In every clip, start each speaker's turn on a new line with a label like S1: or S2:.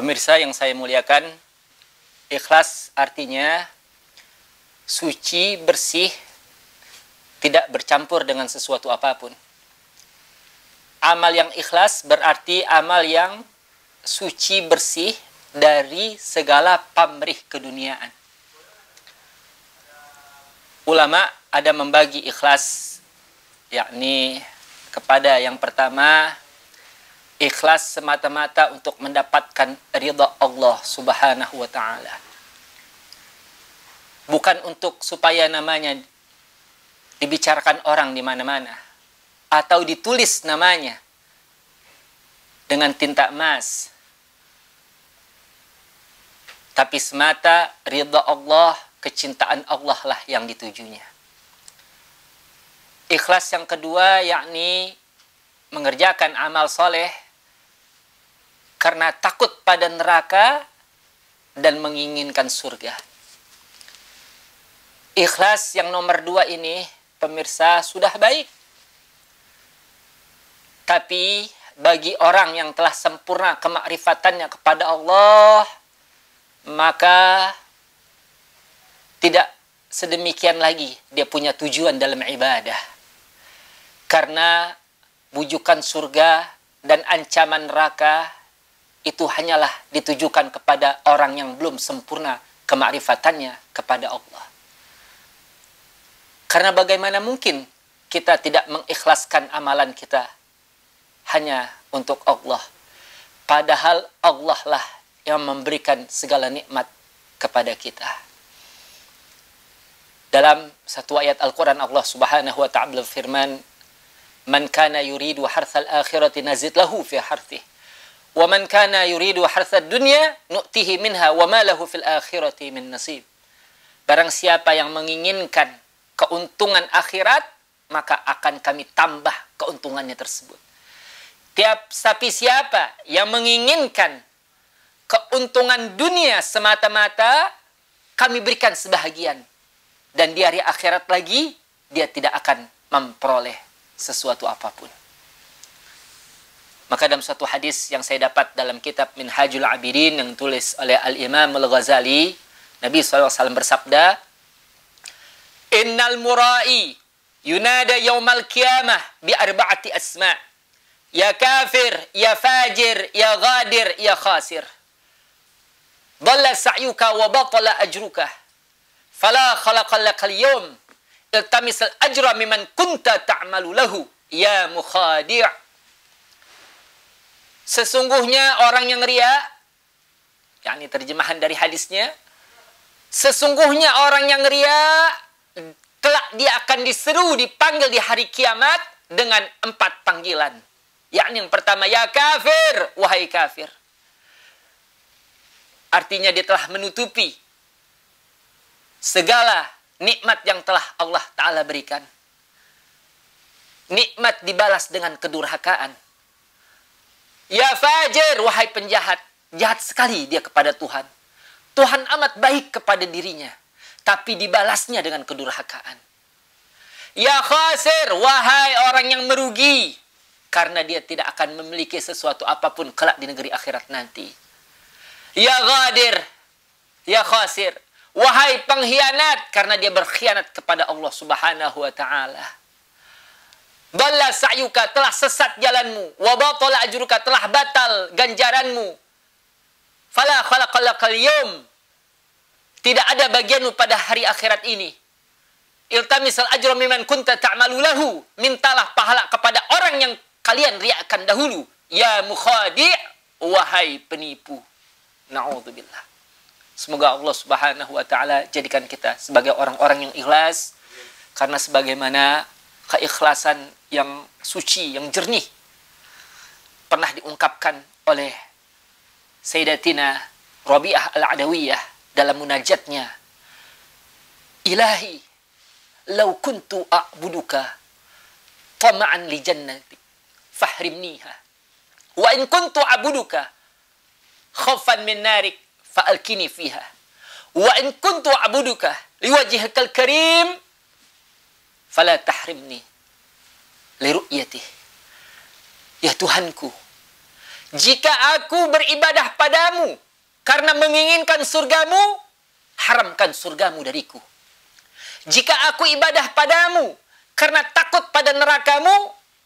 S1: Pemirsa yang saya muliakan, ikhlas artinya suci, bersih, tidak bercampur dengan sesuatu apapun. Amal yang ikhlas berarti amal yang suci, bersih dari segala pamrih keduniaan. Ulama ada membagi ikhlas, yakni kepada yang pertama Ikhlas semata-mata untuk mendapatkan ridha Allah Subhanahu wa taala. Bukan untuk supaya namanya dibicarakan orang di mana-mana atau ditulis namanya dengan tinta emas. Tapi semata ridha Allah, kecintaan Allah lah yang ditujunya. Ikhlas yang kedua yakni mengerjakan amal soleh karena takut pada neraka dan menginginkan surga. Ikhlas yang nomor dua ini, pemirsa, sudah baik. Tapi bagi orang yang telah sempurna kemakrifatannya kepada Allah, maka tidak sedemikian lagi dia punya tujuan dalam ibadah. Karena bujukan surga dan ancaman neraka itu hanyalah ditujukan kepada orang yang belum sempurna kemakrifatannya kepada Allah. Karena bagaimana mungkin kita tidak mengikhlaskan amalan kita hanya untuk Allah. Padahal Allah lah yang memberikan segala nikmat kepada kita. Dalam satu ayat Al-Quran Allah subhanahu wa ta'ala firman, Man kana yuridu harthal akhirati nazid fi harthih وَمَنْ كَانَ يُرِيدُ حَرْثَ الدُّنْيَا نُؤْتِهِ مِنْهَا وَمَا لَهُ فِي lahu مِنْ akhirati barang siapa yang menginginkan keuntungan akhirat maka akan kami tambah keuntungannya tersebut tiap sapi siapa yang menginginkan keuntungan dunia semata-mata kami berikan sebahagian dan di hari akhirat lagi dia tidak akan memperoleh sesuatu apapun maka dalam suatu hadis yang saya dapat dalam kitab Minhajul Abidin yang tulis oleh Al-Imam Al-Ghazali, Nabi SAW bersabda, Innal murai yunada Yom Al Kiamah bi arba'ati asma. Ya kafir, ya fajir, ya ghadir, ya khasir. Dhalla sa'yuka wa batala ajruka. Fala khalaqallaka al-yawm. Iltamis al-ajra mimman kunta ta'malu lahu. Ya mukhadi' Sesungguhnya orang yang ria, yakni terjemahan dari hadisnya, sesungguhnya orang yang ria kelak dia akan diseru dipanggil di hari kiamat dengan empat panggilan. Yakni yang pertama, ya kafir, wahai kafir. Artinya dia telah menutupi segala nikmat yang telah Allah Ta'ala berikan. Nikmat dibalas dengan kedurhakaan Ya Fajir, wahai penjahat. Jahat sekali dia kepada Tuhan. Tuhan amat baik kepada dirinya. Tapi dibalasnya dengan kedurhakaan. Ya Khasir, wahai orang yang merugi. Karena dia tidak akan memiliki sesuatu apapun kelak di negeri akhirat nanti. Ya Ghadir, ya Khasir. Wahai pengkhianat, karena dia berkhianat kepada Allah subhanahu wa ta'ala. Dalla sa'yuka telah sesat jalanmu. Wa batala ajruka telah batal ganjaranmu. Fala khalaqalakal yawm. Tidak ada bagianmu pada hari akhirat ini. Iltamisal ajra miman kunta ta'malu lahu. Mintalah pahala kepada orang yang kalian riakkan dahulu. Ya mukhadi' wahai penipu. Na'udzubillah. Semoga Allah Subhanahu wa taala jadikan kita sebagai orang-orang yang ikhlas karena sebagaimana keikhlasan yang suci, yang jernih pernah diungkapkan oleh Sayyidatina Rabi'ah Al-Adawiyah dalam munajatnya Ilahi law kuntu a'buduka tama'an li jannati fahrimniha wa in kuntu a'buduka khafan min narik fa'alkini fiha wa in kuntu a'buduka liwajihakal karim fala tahrimni Iya, tih, Ya Tuhanku, jika aku beribadah padamu karena menginginkan surgamu, haramkan surgamu dariku. Jika aku ibadah padamu karena takut pada nerakamu,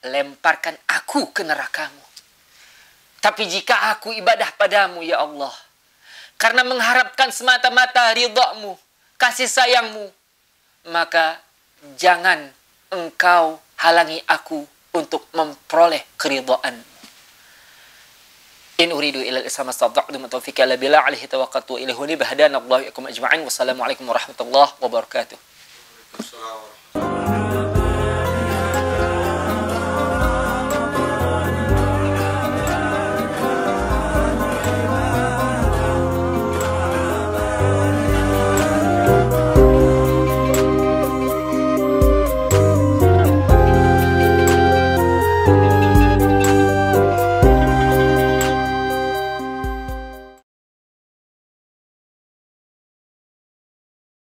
S1: lemparkan aku ke nerakamu. Tapi jika aku ibadah padamu, ya Allah, karena mengharapkan semata-mata ridhamu, kasih sayangmu, maka jangan engkau halangi aku untuk memperoleh keridhaan. In uridu ila al-islam astadha'tu ma tawfiqa la bila alaihi tawaqqatu ilaihi hunib hadana Allah yakum ajma'in wassalamu alaikum warahmatullahi wabarakatuh. Waalaikumsalam.